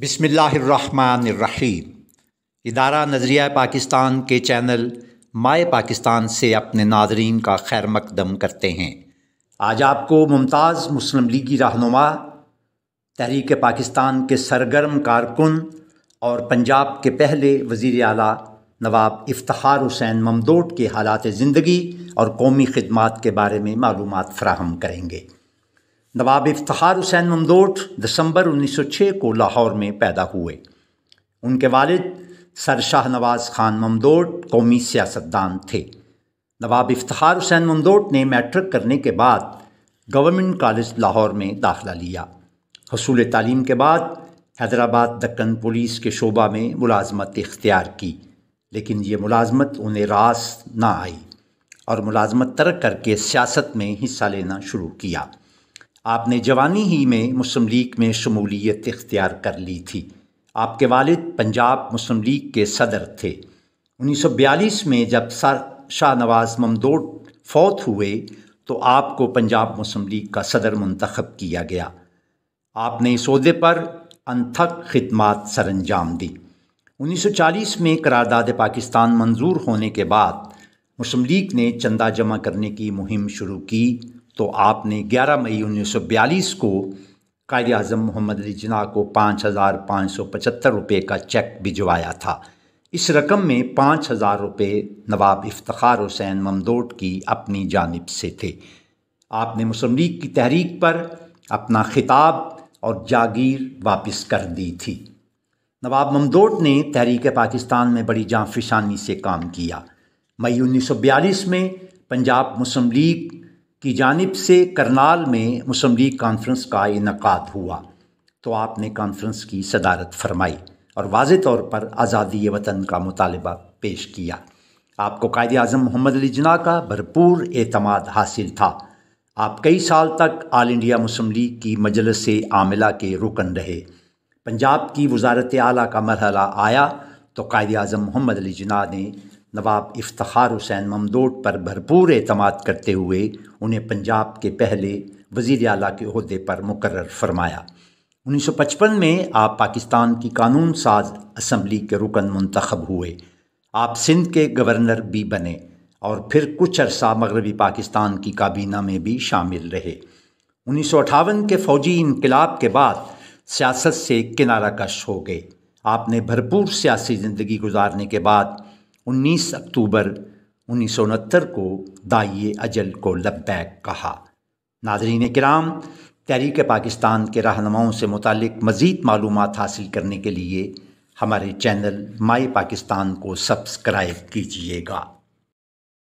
बिसमीम इदारा नज़रिया पाकिस्तान के चैनल माए पाकिस्तान से अपने नाजरीन का खैर मकदम करते हैं आज आपको मुमताज़ मुस्लिम लीगी रहनुमा तहरीक पाकिस्तान के सरगर्म कारकुन और पंजाब के पहले वज़ी अला नवाब इफ्तार हुसैन ममदोट के हालात ज़िंदगी और कौमी खदमात के बारे में मालूम फ़राहम करेंगे नवाब इफ्तार हुसैन ममदोट दिसंबर 1906 को लाहौर में पैदा हुए उनके वालिद सर शाह नवाज खान ममदोट कौमी सियासतदान थे नवाब इफ्तार हुसैन ममदोट ने मैट्रिक करने के बाद गवर्नमेंट कॉलेज लाहौर में दाखिला लिया हसूल तालीम के बाद हैदराबाद दक्कन पुलिस के शोबा में मुलाजमत इख्तियार की लेकिन ये मुलाजमत उन्हें रास ना आई और मुलाजमत तर्क करके सियासत में हिस्सा लेना शुरू किया आपने जवानी ही में मुस्लिम लीग में शमूलियत इख्तियार कर ली थी आपके वालिद पंजाब मुस्लिम लीग के सदर थे 1942 में जब सर शाह नवाज ममदोड फौत हुए तो आपको पंजाब मुस्लिम लीग का सदर मंतखब किया गया आपने इस अहदे पर अनथक खदमात सर अंजाम दी 1940 में करारदाद पाकिस्तान मंजूर होने के बाद मुस्लिम लीग ने चंदा जमा करने की मुहिम शुरू की तो आपने 11 मई 1942 को कायद अजम मोहम्मद अली जना को पाँच हज़ार पाँच सौ पचहत्तर रुपये का चेक भिजवाया था इस रकम में पाँच हज़ार रुपये नवाब इफ्तार हुसैन ममदोट की अपनी जानब से थे आपने मुस्लिम लीग की तहरीक पर अपना खिताब और जागीर वापस कर दी थी नवाब ममदोट ने तहरीक पाकिस्तान में बड़ी जाँफिशानी से काम किया मई 1942 में पंजाब मुस्लिम लीग की जानब से करनाल में मुस्लिम लीग कॉन्फ्रेंस का इनका हुआ तो आपने कॉन्फ्रेंस की सदारत फरमाई और वाज तौर पर आज़ादी वतन का मुतालबा पेश किया आपको कायद अजम मोहम्मद अली जना का भरपूर अतमाद हासिल था आप कई साल तक आल इंडिया मुस्लिम लीग की मजलस आमिला के रुकन रहे पंजाब की वजारत आला का मरहला आया तो कायद अजम मोहम्मद अली जना ने नवाब इफ्तार हुसैन ममदोट पर भरपूर अतमाद करते हुए उन्हें पंजाब के पहले वजीर अला के अहदे पर मुकर फरमाया 1955 में आप पाकिस्तान की कानून साज असम्बली के रुकन मंतखब हुए आप सिंध के गवर्नर भी बने और फिर कुछ अरसा मगरबी पाकिस्तान की काबीना में भी शामिल रहे उन्नीस के फ़ौजी इनकलाब के बाद सियासत से किनारा कश हो गए आपने भरपूर सियासी ज़िंदगी गुजारने के बाद 19 अक्टूबर उन्नीस को दाइए अजल को लब्बैक कहा नाजरीन कराम तहरीक पाकिस्तान के रहनुमाओं से मुतलिक मज़ीद मालूम हासिल करने के लिए हमारे चैनल माई पाकिस्तान को सब्सक्राइब कीजिएगा